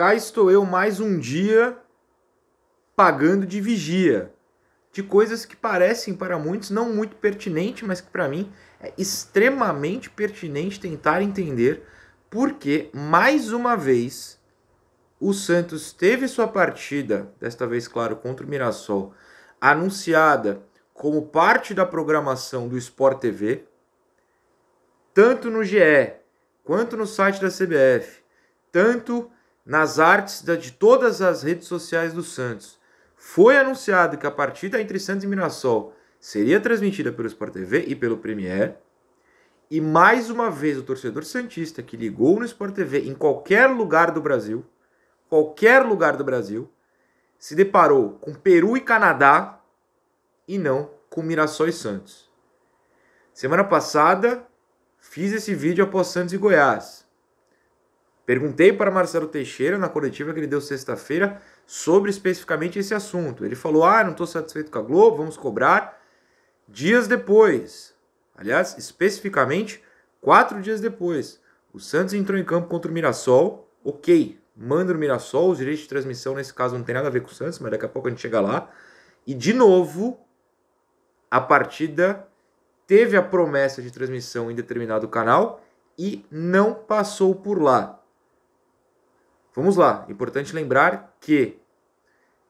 Cá estou eu mais um dia pagando de vigia, de coisas que parecem para muitos não muito pertinente, mas que para mim é extremamente pertinente tentar entender porque mais uma vez o Santos teve sua partida, desta vez claro contra o Mirassol, anunciada como parte da programação do Sport TV, tanto no GE, quanto no site da CBF, tanto nas artes de todas as redes sociais do Santos. Foi anunciado que a partida entre Santos e Mirassol seria transmitida pelo Sport TV e pelo Premier. E mais uma vez o torcedor santista que ligou no Sport TV em qualquer lugar do Brasil, qualquer lugar do Brasil, se deparou com Peru e Canadá e não com Mirassol e Santos. Semana passada fiz esse vídeo após Santos e Goiás. Perguntei para Marcelo Teixeira na coletiva que ele deu sexta-feira sobre especificamente esse assunto. Ele falou: Ah, não estou satisfeito com a Globo, vamos cobrar. Dias depois, aliás, especificamente quatro dias depois, o Santos entrou em campo contra o Mirassol. Ok, manda o Mirassol, os direitos de transmissão nesse caso não tem nada a ver com o Santos, mas daqui a pouco a gente chega lá. E de novo, a partida teve a promessa de transmissão em determinado canal e não passou por lá. Vamos lá, importante lembrar que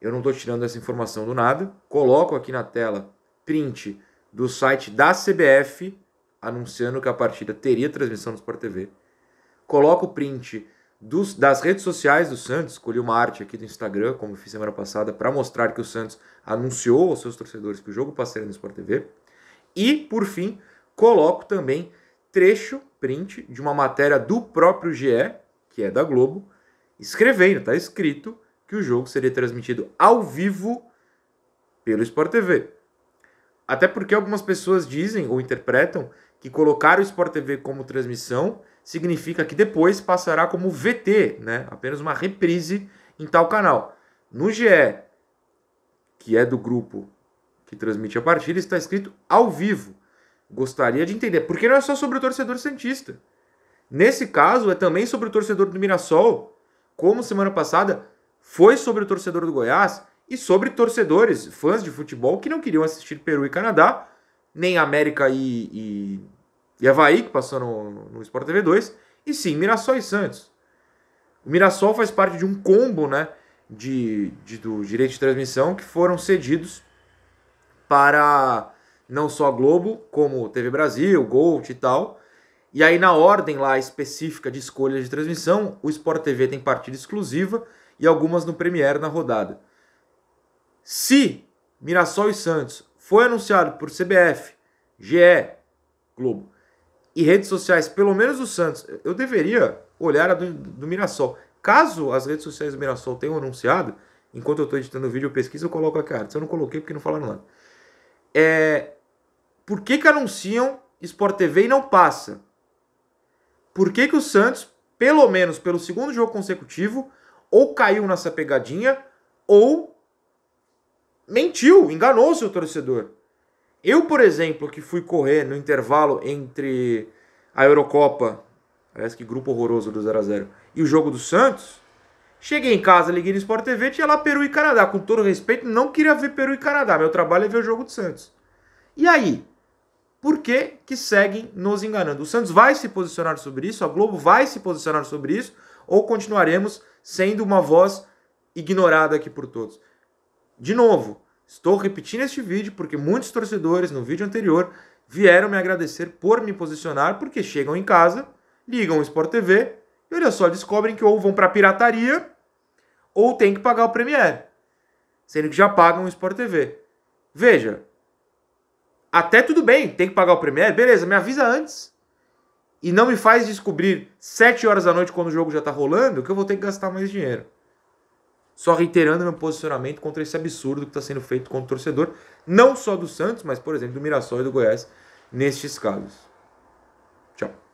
eu não estou tirando essa informação do nada, coloco aqui na tela print do site da CBF anunciando que a partida teria transmissão no Sport TV. Coloco o print dos, das redes sociais do Santos, escolhi uma arte aqui do Instagram, como fiz semana passada, para mostrar que o Santos anunciou aos seus torcedores que o jogo passaria no Sport TV. E, por fim, coloco também trecho, print, de uma matéria do próprio GE, que é da Globo, escrevendo, está escrito que o jogo seria transmitido ao vivo pelo Sport TV. Até porque algumas pessoas dizem ou interpretam que colocar o Sport TV como transmissão significa que depois passará como VT, né? apenas uma reprise em tal canal. No GE, que é do grupo que transmite a partida, está escrito ao vivo. Gostaria de entender, porque não é só sobre o torcedor Santista. Nesse caso, é também sobre o torcedor do Mirassol, como semana passada, foi sobre o torcedor do Goiás e sobre torcedores, fãs de futebol que não queriam assistir Peru e Canadá, nem América e, e, e Havaí, que passou no, no Sport TV 2, e sim Mirassol e Santos. O Mirassol faz parte de um combo né, de, de do direito de transmissão que foram cedidos para não só a Globo, como TV Brasil, Gold e tal, e aí, na ordem lá específica de escolha de transmissão, o Sport TV tem partida exclusiva e algumas no Premier na rodada. Se Mirassol e Santos foi anunciado por CBF, GE, Globo e redes sociais, pelo menos o Santos, eu deveria olhar a do, do Mirassol. Caso as redes sociais do Mirassol tenham anunciado, enquanto eu estou editando o vídeo, eu pesquiso eu coloco a cara. Se eu não coloquei, porque não falaram nada. É... Por que, que anunciam Sport TV e não passa? por que, que o Santos, pelo menos pelo segundo jogo consecutivo, ou caiu nessa pegadinha, ou mentiu, enganou seu torcedor. Eu, por exemplo, que fui correr no intervalo entre a Eurocopa, parece que grupo horroroso do 0x0, e o jogo do Santos, cheguei em casa, liguei no Sport TV, tinha lá Peru e Canadá. Com todo respeito, não queria ver Peru e Canadá. Meu trabalho é ver o jogo do Santos. E aí? por que, que seguem nos enganando? O Santos vai se posicionar sobre isso, a Globo vai se posicionar sobre isso, ou continuaremos sendo uma voz ignorada aqui por todos? De novo, estou repetindo este vídeo porque muitos torcedores no vídeo anterior vieram me agradecer por me posicionar, porque chegam em casa, ligam o Sport TV e olha só, descobrem que ou vão para pirataria ou tem que pagar o Premiere, sendo que já pagam o Sport TV. Veja, até tudo bem, tem que pagar o Premier, beleza, me avisa antes. E não me faz descobrir 7 horas da noite quando o jogo já tá rolando que eu vou ter que gastar mais dinheiro. Só reiterando meu posicionamento contra esse absurdo que está sendo feito contra o torcedor, não só do Santos, mas, por exemplo, do Mirassol e do Goiás, nestes casos. Tchau.